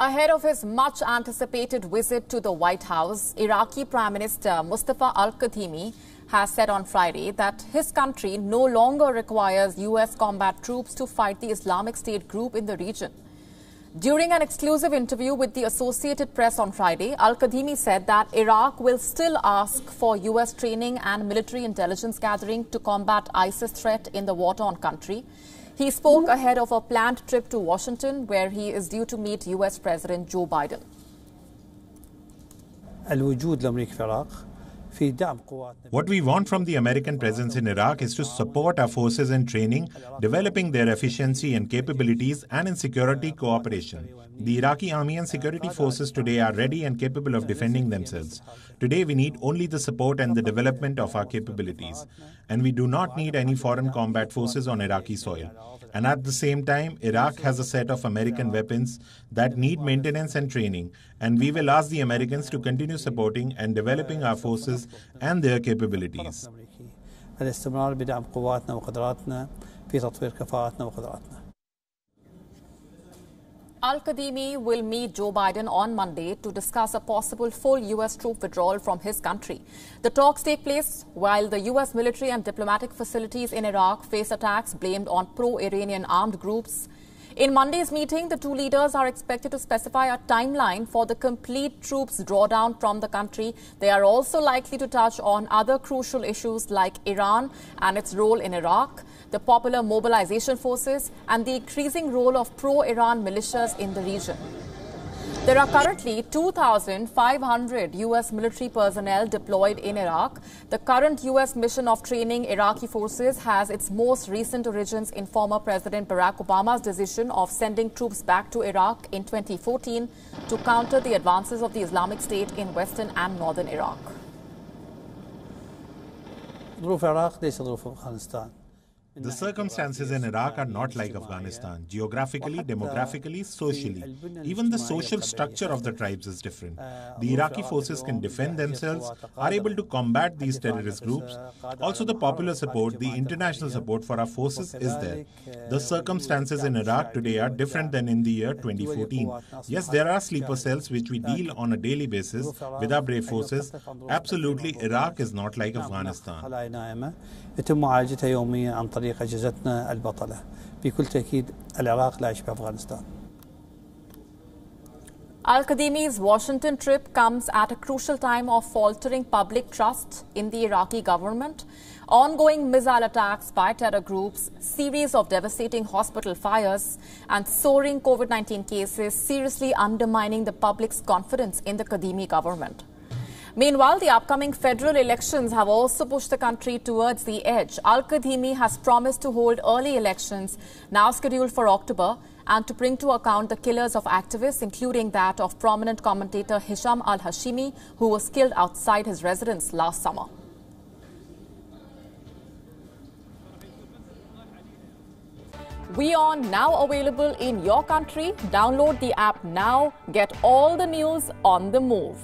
Ahead of his much anticipated visit to the White House, Iraqi Prime Minister Mustafa al Kadhimi has said on Friday that his country no longer requires U.S. combat troops to fight the Islamic State group in the region. During an exclusive interview with the Associated Press on Friday, Al Kadhimi said that Iraq will still ask for U.S. training and military intelligence gathering to combat ISIS threat in the war-torn country. He spoke ahead of a planned trip to Washington, where he is due to meet U.S. President Joe Biden. What we want from the American presence in Iraq is to support our forces in training, developing their efficiency and capabilities, and in security cooperation. The Iraqi army and security forces today are ready and capable of defending themselves. Today, we need only the support and the development of our capabilities. And we do not need any foreign combat forces on Iraqi soil. And at the same time, Iraq has a set of American weapons that need maintenance and training. And we will ask the Americans to continue supporting and developing our forces and their capabilities. الاستمرار بدعم قواتنا وقدراتنا في تطوير كفاءاتنا وقدراتنا Al Kadimi will meet Joe Biden on Monday to discuss a possible full U.S. troop withdrawal from his country. The talks take place while the U.S. military and diplomatic facilities in Iraq face attacks blamed on pro Iranian armed groups. In Monday's meeting, the two leaders are expected to specify a timeline for the complete troops drawdown from the country. They are also likely to touch on other crucial issues like Iran and its role in Iraq, the popular mobilization forces, and the increasing role of pro Iran militias in the region. There are currently 2,500 U.S. military personnel deployed in Iraq. The current U.S. mission of training Iraqi forces has its most recent origins in former President Barack Obama's decision of sending troops back to Iraq in 2014 to counter the advances of the Islamic State in western and northern Iraq. ظروف this is ظروف the circumstances in Iraq are not like Afghanistan, geographically, uh, demographically, socially. Even the social structure of the tribes is different. Uh, the Iraqi forces can defend themselves, are able uh, to combat these terrorist groups. Also, the popular support, the international support for our forces is there. The circumstances in Iraq today are different than in the year 2014. Yes, there are sleeper cells which we deal on a daily basis with our brave forces. Absolutely, Iraq is not like Afghanistan. أجهزتنا بكل تأكيد العراق لا يشبه أفغانستان Al Qadimi's Washington trip comes at a crucial time of faltering public trust in the Iraqi government, ongoing missile attacks by terror groups, series of devastating hospital fires, and soaring COVID 19 cases seriously undermining the public's confidence in the Qadimi government. Meanwhile, the upcoming federal elections have also pushed the country towards the edge. Al-Kadhimi has promised to hold early elections, now scheduled for October, and to bring to account the killers of activists, including that of prominent commentator Hisham al-Hashimi, who was killed outside his residence last summer. We are now available in your country. Download the app now. Get all the news on the move.